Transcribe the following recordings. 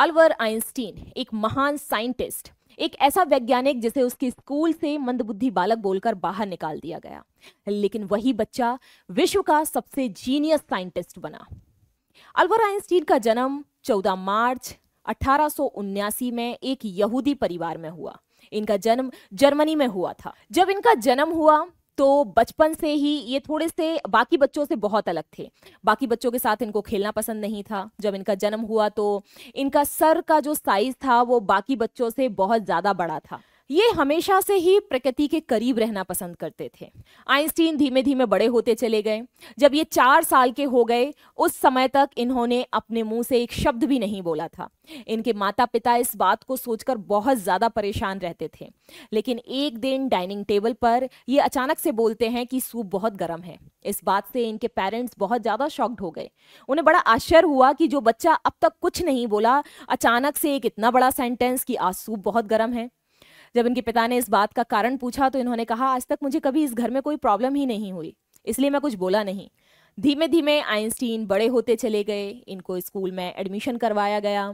Alwar Einstein एक महान scientist एक ऐसा वैज्ञानिक जिसे उसके स्कूल से मंदबुद्धि बालक बोलकर बाहर निकाल दिया गया लेकिन वही बच्चा विश्व का सबसे जीनियस साइंटिस्ट बना अलवर आइंस्टीन का जन्म 14 मार्च अठारह में एक यहूदी परिवार में हुआ इनका जन्म जर्मनी में हुआ था जब इनका जन्म हुआ तो बचपन से ही ये थोड़े से बाकी बच्चों से बहुत अलग थे बाकी बच्चों के साथ इनको खेलना पसंद नहीं था जब इनका जन्म हुआ तो इनका सर का जो साइज था वो बाकी बच्चों से बहुत ज़्यादा बड़ा था ये हमेशा से ही प्रकृति के करीब रहना पसंद करते थे आइंस्टीन धीमे धीमे बड़े होते चले गए जब ये चार साल के हो गए उस समय तक इन्होंने अपने मुंह से एक शब्द भी नहीं बोला था इनके माता पिता इस बात को सोचकर बहुत ज़्यादा परेशान रहते थे लेकिन एक दिन डाइनिंग टेबल पर ये अचानक से बोलते हैं कि सूप बहुत गर्म है इस बात से इनके पेरेंट्स बहुत ज़्यादा शॉक्ड हो गए उन्हें बड़ा आश्चर्य हुआ कि जो बच्चा अब तक कुछ नहीं बोला अचानक से एक इतना बड़ा सेंटेंस कि आज सूप बहुत गर्म है जब इनके पिता ने इस बात का कारण पूछा तो इन्होंने कहा आज तक मुझे कभी इस घर में कोई प्रॉब्लम ही नहीं हुई इसलिए मैं कुछ बोला नहीं धीमे धीमे आइंस्टीन बड़े होते चले गए इनको स्कूल में एडमिशन करवाया गया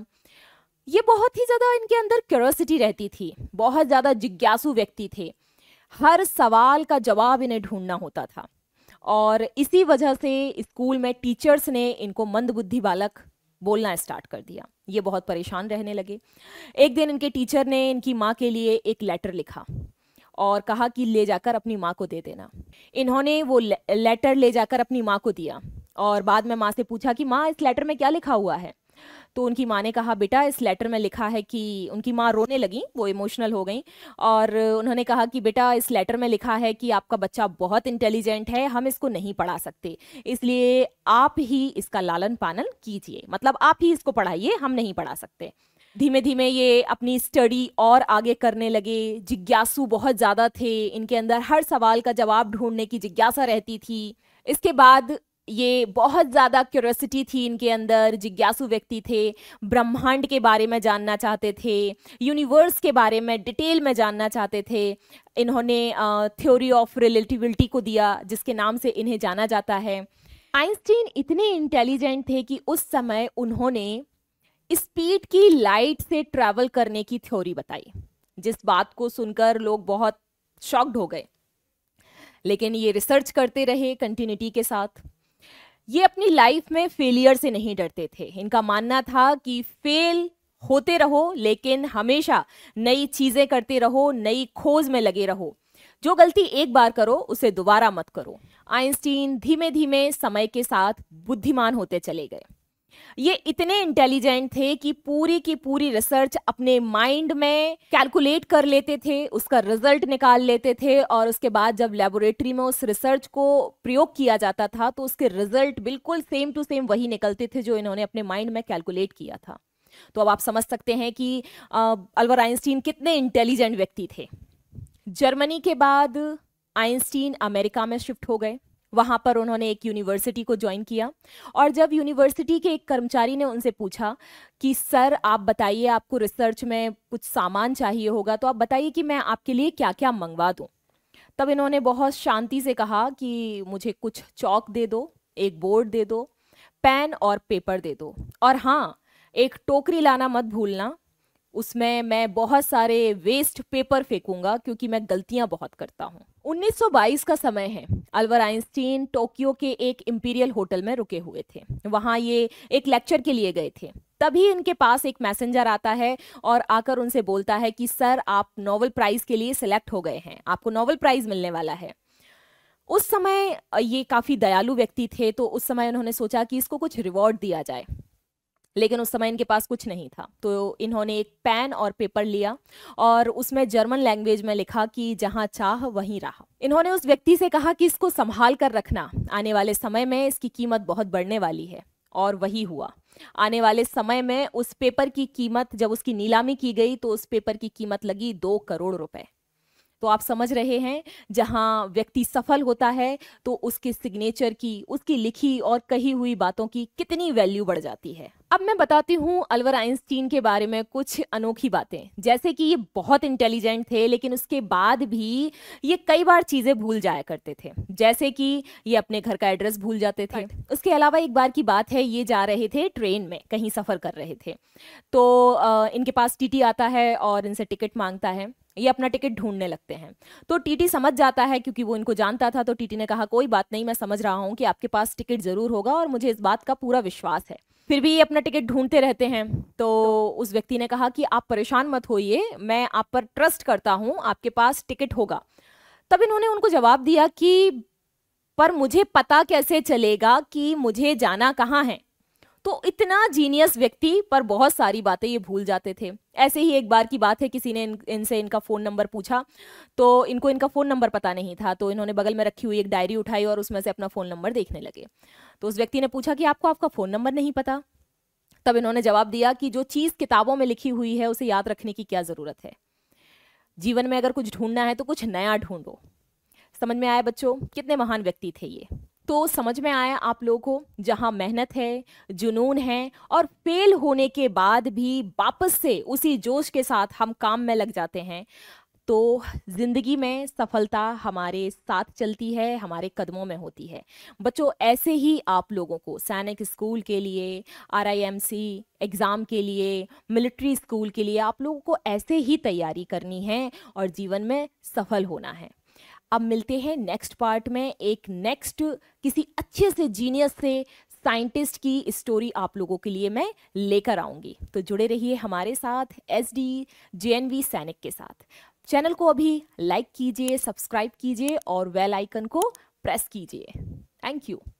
ये बहुत ही ज़्यादा इनके अंदर क्यूरोसिटी रहती थी बहुत ज़्यादा जिज्ञासु व्यक्ति थे हर सवाल का जवाब इन्हें ढूंढना होता था और इसी वजह से स्कूल में टीचर्स ने इनको मंदबुद्धि बालक बोलना स्टार्ट कर दिया ये बहुत परेशान रहने लगे एक दिन इनके टीचर ने इनकी माँ के लिए एक लेटर लिखा और कहा कि ले जाकर अपनी माँ को दे देना इन्होंने वो लेटर ले जाकर अपनी माँ को दिया और बाद में माँ से पूछा कि माँ इस लेटर में क्या लिखा हुआ है तो उनकी माँ ने कहा बेटा इस लेटर में लिखा है कि उनकी माँ रोने लगी वो इमोशनल हो गई और उन्होंने कहा कि बेटा इस लेटर में लिखा है कि आपका बच्चा बहुत इंटेलिजेंट है हम इसको नहीं पढ़ा सकते इसलिए आप ही इसका लालन पालन कीजिए मतलब आप ही इसको पढ़ाइए हम नहीं पढ़ा सकते धीमे धीमे ये अपनी स्टडी और आगे करने लगे जिज्ञासु बहुत ज़्यादा थे इनके अंदर हर सवाल का जवाब ढूंढने की जिज्ञासा रहती थी इसके बाद ये बहुत ज़्यादा क्यूरसिटी थी इनके अंदर जिज्ञासु व्यक्ति थे ब्रह्मांड के बारे में जानना चाहते थे यूनिवर्स के बारे में डिटेल में जानना चाहते थे इन्होंने थ्योरी ऑफ रिलेटिविटी को दिया जिसके नाम से इन्हें जाना जाता है आइंस्टीन इतने इंटेलिजेंट थे कि उस समय उन्होंने स्पीड की लाइट से ट्रैवल करने की थ्योरी बताई जिस बात को सुनकर लोग बहुत शॉक्ड हो गए लेकिन ये रिसर्च करते रहे कंटिन्यूटी के साथ ये अपनी लाइफ में फेलियर से नहीं डरते थे इनका मानना था कि फेल होते रहो लेकिन हमेशा नई चीज़ें करते रहो नई खोज में लगे रहो जो गलती एक बार करो उसे दोबारा मत करो आइंस्टीन धीमे धीमे समय के साथ बुद्धिमान होते चले गए ये इतने इंटेलिजेंट थे कि पूरी की पूरी रिसर्च अपने माइंड में कैलकुलेट कर लेते थे उसका रिजल्ट निकाल लेते थे और उसके बाद जब लेबोरेटरी में उस रिसर्च को प्रयोग किया जाता था तो उसके रिजल्ट बिल्कुल सेम टू सेम वही निकलते थे जो इन्होंने अपने माइंड में कैलकुलेट किया था तो अब आप समझ सकते हैं कि अलवर आइंस्टीन कितने इंटेलिजेंट व्यक्ति थे जर्मनी के बाद आइंस्टीन अमेरिका में शिफ्ट हो गए वहाँ पर उन्होंने एक यूनिवर्सिटी को ज्वाइन किया और जब यूनिवर्सिटी के एक कर्मचारी ने उनसे पूछा कि सर आप बताइए आपको रिसर्च में कुछ सामान चाहिए होगा तो आप बताइए कि मैं आपके लिए क्या क्या मंगवा दूँ तब इन्होंने बहुत शांति से कहा कि मुझे कुछ चौक दे दो एक बोर्ड दे दो पेन और पेपर दे दो और हाँ एक टोकरी लाना मत भूलना उसमें मैं बहुत सारे वेस्ट पेपर फेंकूंगा क्योंकि मैं गलतियां बहुत करता हूँ 1922 का समय है अल्वर आइंस्टीन टोक्यो के एक इम्पीरियल होटल में रुके हुए थे वहाँ ये एक लेक्चर के लिए गए थे तभी इनके पास एक मैसेंजर आता है और आकर उनसे बोलता है कि सर आप नोवल प्राइज़ के लिए सिलेक्ट हो गए हैं आपको नोवल प्राइज़ मिलने वाला है उस समय ये काफ़ी दयालु व्यक्ति थे तो उस समय उन्होंने सोचा कि इसको कुछ रिवॉर्ड दिया जाए लेकिन उस समय इनके पास कुछ नहीं था तो इन्होंने एक पेन और पेपर लिया और उसमें जर्मन लैंग्वेज में लिखा कि जहाँ चाह वहीं रहा इन्होंने उस व्यक्ति से कहा कि इसको संभाल कर रखना आने वाले समय में इसकी कीमत बहुत बढ़ने वाली है और वही हुआ आने वाले समय में उस पेपर की कीमत जब उसकी नीलामी की गई तो उस पेपर की कीमत लगी दो करोड़ रुपए तो आप समझ रहे हैं जहां व्यक्ति सफल होता है तो उसके सिग्नेचर की उसकी लिखी और कही हुई बातों की कितनी वैल्यू बढ़ जाती है अब मैं बताती हूँ अलवर आइंस्टीन के बारे में कुछ अनोखी बातें जैसे कि ये बहुत इंटेलिजेंट थे लेकिन उसके बाद भी ये कई बार चीज़ें भूल जाया करते थे जैसे कि ये अपने घर का एड्रेस भूल जाते थे उसके अलावा एक बार की बात है ये जा रहे थे ट्रेन में कहीं सफ़र कर रहे थे तो आ, इनके पास टीटी आता है और इनसे टिकट मांगता है ये अपना टिकट ढूंढने लगते हैं तो टीटी समझ जाता है क्योंकि वो इनको जानता था तो टीटी ने कहा कोई बात नहीं मैं समझ रहा हूँ कि आपके पास टिकट ज़रूर होगा और मुझे इस बात का पूरा विश्वास है फिर भी ये अपना टिकट ढूंढते रहते हैं तो उस व्यक्ति ने कहा कि आप परेशान मत होइए मैं आप पर ट्रस्ट करता हूं आपके पास टिकट होगा तब इन्होंने उनको जवाब दिया कि पर मुझे पता कैसे चलेगा कि मुझे जाना कहाँ है तो इतना जीनियस व्यक्ति पर बहुत सारी बातें ये भूल जाते थे ऐसे ही एक बार की बात है किसी ने इन, इनसे इनका फ़ोन नंबर पूछा तो इनको इनका फ़ोन नंबर पता नहीं था तो इन्होंने बगल में रखी हुई एक डायरी उठाई और उसमें से अपना फ़ोन नंबर देखने लगे तो उस व्यक्ति ने पूछा कि आपको आपका फ़ोन नंबर नहीं पता तब इन्होंने जवाब दिया कि जो चीज़ किताबों में लिखी हुई है उसे याद रखने की क्या ज़रूरत है जीवन में अगर कुछ ढूंढना है तो कुछ नया ढूंढो समझ में आया बच्चों कितने महान व्यक्ति थे ये तो समझ में आया आप लोगों को जहाँ मेहनत है जुनून है और फेल होने के बाद भी वापस से उसी जोश के साथ हम काम में लग जाते हैं तो ज़िंदगी में सफलता हमारे साथ चलती है हमारे कदमों में होती है बच्चों ऐसे ही आप लोगों को सैनिक स्कूल के लिए आरआईएमसी एग्ज़ाम के लिए मिलिट्री स्कूल के लिए आप लोगों को ऐसे ही तैयारी करनी है और जीवन में सफल होना है अब मिलते हैं नेक्स्ट पार्ट में एक नेक्स्ट किसी अच्छे से जीनियस से साइंटिस्ट की स्टोरी आप लोगों के लिए मैं लेकर आऊँगी तो जुड़े रहिए हमारे साथ S D J N V सैनिक के साथ चैनल को अभी लाइक कीजिए सब्सक्राइब कीजिए और वेल आइकन को प्रेस कीजिए थैंक यू